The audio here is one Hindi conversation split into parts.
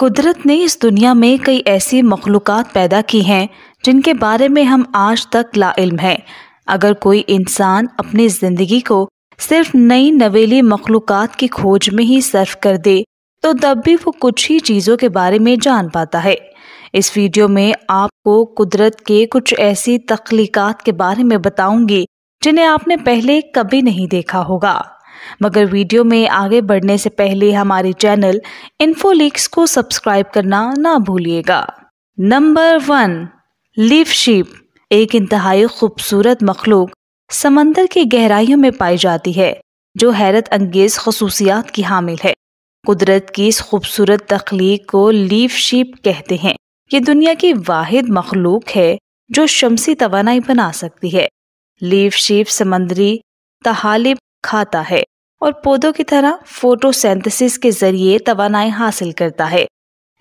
कुदरत ने इस दुनिया में कई ऐसी मखलूक़ पैदा की हैं जिनके बारे में हम आज तक लाइल्म हैं अगर कोई इंसान अपनी ज़िंदगी को सिर्फ नई नवेली मखलूक़ की खोज में ही सर्फ कर दे तो तब भी वो कुछ ही चीज़ों के बारे में जान पाता है इस वीडियो में आपको कुदरत के कुछ ऐसी तख्लीक के बारे में बताऊंगी जिन्हें आपने पहले कभी नहीं देखा होगा मगर वीडियो में आगे बढ़ने से पहले हमारे चैनल इन्फोलिक्स को सब्सक्राइब करना ना भूलिएगा नंबर वन लिव शिप एक इंतहाई खूबसूरत मखलूक समंदर की गहराइयों में पाई जाती है जो हैरत अंगेज खसूसियात की हामिल है कुदरत की इस खूबसूरत तख्लीक को लीव शिप कहते हैं ये दुनिया की वाहिद मखलूक है जो शमसी तोनाई बना सकती है लीव शिप समंदरी तहालिब खाता है और पौधों की तरह फोटोसेंथेसिस के जरिए तोानाई हासिल करता है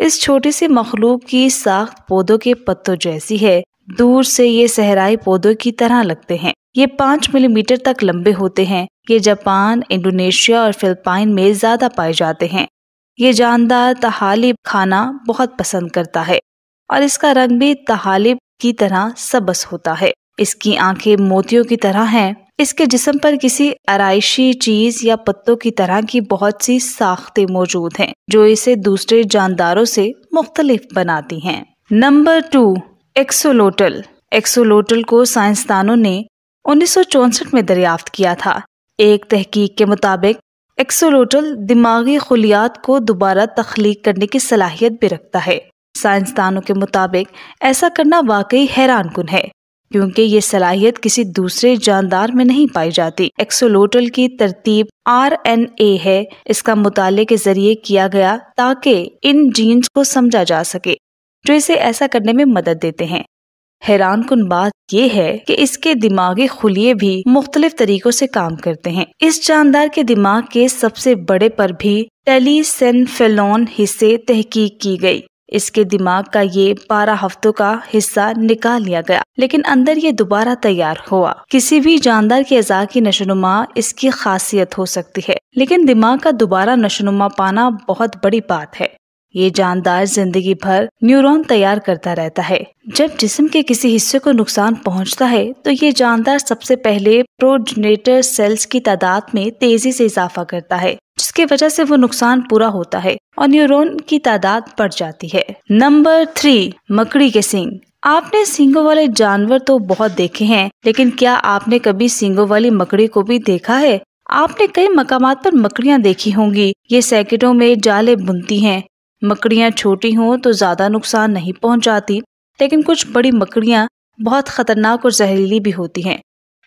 इस छोटी सी मखलूक की साख्त पौधों के पत्तों जैसी है दूर से ये सहराई पौधों की तरह लगते हैं ये पाँच मिलीमीटर तक लंबे होते हैं ये जापान इंडोनेशिया और फिलिपाइन में ज़्यादा पाए जाते हैं ये जानदार तहालिब खाना बहुत पसंद करता है और इसका रंग भी तहालिब की तरह सबस होता है इसकी आंखें मोतियों की तरह हैं इसके जिसम पर किसी आरइशी चीज या पत्तों की तरह की बहुत सी साख्ते मौजूद हैं जो इसे दूसरे जानदारों से मुख्तलिफ बनाती हैं नंबर टू एक्सोलोटल एक्सोलोटल को साइंसदानों ने उन्नीस में दरियाफ्त किया था एक तहकीक के मुताबिक एक्सोलोटल दिमागी खुलियात को दोबारा तख्लीक करने की सलाहियत भी रखता है साइंसदानों के मुताबिक ऐसा करना वाकई हैरान कन है क्योंकि ये सलाहियत किसी दूसरे जानदार में नहीं पाई जाती एक्सोलोटल की तरतीब आर एन ए है इसका मुताले के जरिए किया गया ताकि इन जीन्स को समझा जा सके जो इसे ऐसा करने में मदद देते हैं हैरान कन बात यह है कि इसके दिमागी खुलिये भी मुख्तलिफ तरीकों से काम करते हैं इस जानदार के दिमाग के सबसे बड़े पर भी टेलीसेनफेलोन हिस्से तहकीक की गई इसके दिमाग का ये बारह हफ्तों का हिस्सा निकाल लिया गया लेकिन अंदर ये दोबारा तैयार हुआ किसी भी जानदार की अजा की नशोनुमा इसकी खासियत हो सकती है लेकिन दिमाग का दोबारा नशोनुमा पाना बहुत बड़ी बात है ये जानदार जिंदगी भर न्यूरॉन तैयार करता रहता है जब जिस्म के किसी हिस्से को नुकसान पहुंचता है तो ये जानदार सबसे पहले प्रोजनेटर सेल्स की तादाद में तेजी से इजाफा करता है जिसके वजह से वो नुकसान पूरा होता है और न्यूरॉन की तादाद बढ़ जाती है नंबर थ्री मकड़ी के सिंग आपने सिंगों वाले जानवर तो बहुत देखे हैं लेकिन क्या आपने कभी सिंगों वाली मकड़ी को भी देखा है आपने कई मकाम पर मकड़ियाँ देखी होंगी ये सैकेटों में जाले बुनती हैं मकड़ियाँ छोटी हों तो ज्यादा नुकसान नहीं पहुँचाती लेकिन कुछ बड़ी मकड़ियाँ बहुत खतरनाक और जहरीली भी होती हैं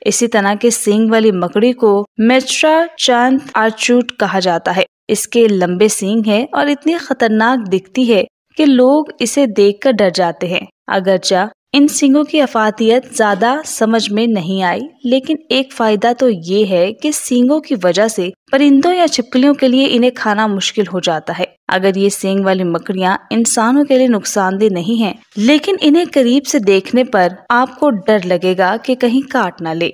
इसी तरह के सींग वाली मकड़ी को मेट्रा चांद आर्चूट कहा जाता है इसके लंबे सींग हैं और इतनी खतरनाक दिखती है कि लोग इसे देखकर डर जाते हैं अगरचा इन सिंगों की अफातियत ज़्यादा समझ में नहीं आई लेकिन एक फ़ायदा तो ये है कि सींगों की वजह से परिंदों या छिपकलियों के लिए इन्हें खाना मुश्किल हो जाता है अगर ये सेंग वाली मकड़ियाँ इंसानों के लिए नुकसानदेह नहीं हैं, लेकिन इन्हें करीब से देखने पर आपको डर लगेगा कि कहीं काट ना ले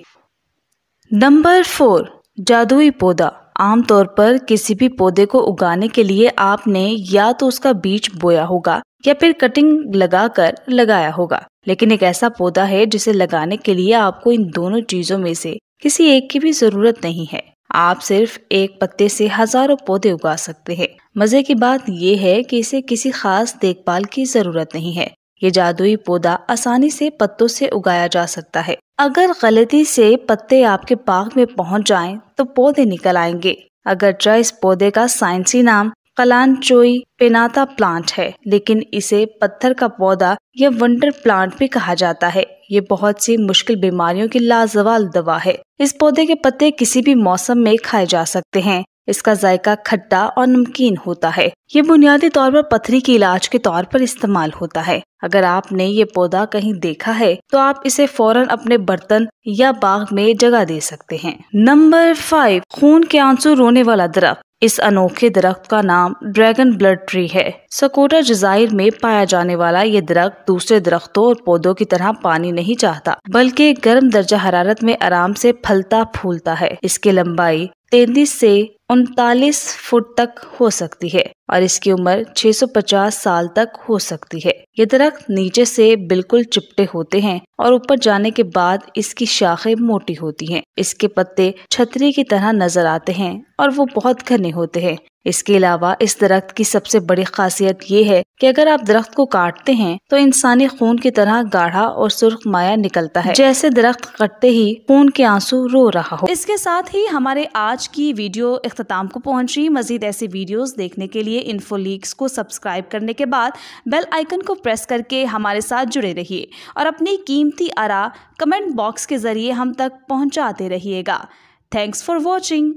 नंबर फोर जादुई पौधा आमतौर पर किसी भी पौधे को उगाने के लिए आपने या तो उसका बीज बोया होगा या फिर कटिंग लगाकर लगाया होगा लेकिन एक ऐसा पौधा है जिसे लगाने के लिए आपको इन दोनों चीजों में से किसी एक की भी जरूरत नहीं है आप सिर्फ एक पत्ते से हजारों पौधे उगा सकते हैं मजे की बात यह है कि इसे किसी खास देखभाल की जरूरत नहीं है ये जादुई पौधा आसानी से पत्तों से उगाया जा सकता है अगर गलती से पत्ते आपके बाग में पहुंच जाएं, तो पौधे निकल आएंगे अगर इस पौधे का साइंसी नाम कलानचोई पेनाता प्लांट है लेकिन इसे पत्थर का पौधा या वंडर प्लांट भी कहा जाता है ये बहुत सी मुश्किल बीमारियों की लाजवाल दवा है इस पौधे के पत्ते किसी भी मौसम में खाए जा सकते हैं इसका जायका खट्टा और नमकीन होता है ये बुनियादी तौर पर पथरी के इलाज के तौर पर इस्तेमाल होता है अगर आपने ये पौधा कहीं देखा है तो आप इसे फौरन अपने बर्तन या बाग में जगह दे सकते हैं नंबर फाइव खून के आंसू रोने वाला दरख्त इस अनोखे दरख्त का नाम ड्रैगन ब्लड ट्री है सकोटा जजायर में पाया जाने वाला ये दरख्त दूसरे दरख्तों और पौधों की तरह पानी नहीं चाहता बल्कि गर्म दर्जा हरारत में आराम से फलता फूलता है इसकी लंबाई तैतीस से उनतालीस फुट तक हो सकती है और इसकी उम्र 650 साल तक हो सकती है ये दरख्त नीचे से बिल्कुल चिपटे होते हैं और ऊपर जाने के बाद इसकी शाखें मोटी होती हैं। इसके पत्ते छतरी की तरह नजर आते हैं और वो बहुत घने होते हैं इसके अलावा इस दरख्त की सबसे बड़ी खासियत ये है कि अगर आप दरख्त को काटते हैं तो इंसानी खून की तरह गाढ़ा और सुर्ख माया निकलता है जैसे दरख्त कटते ही खून के आंसू रो रहा हो इसके साथ ही हमारे आज की वीडियो अख्ताम को पहुँच रही मजीद ऐसी वीडियोस देखने के लिए इन्फो को सब्सक्राइब करने के बाद बेल आइकन को प्रेस करके हमारे साथ जुड़े रहिए और अपनी कीमती आरा कमेंट बॉक्स के जरिए हम तक पहुँचाते रहिएगा थैंक्स फॉर वॉचिंग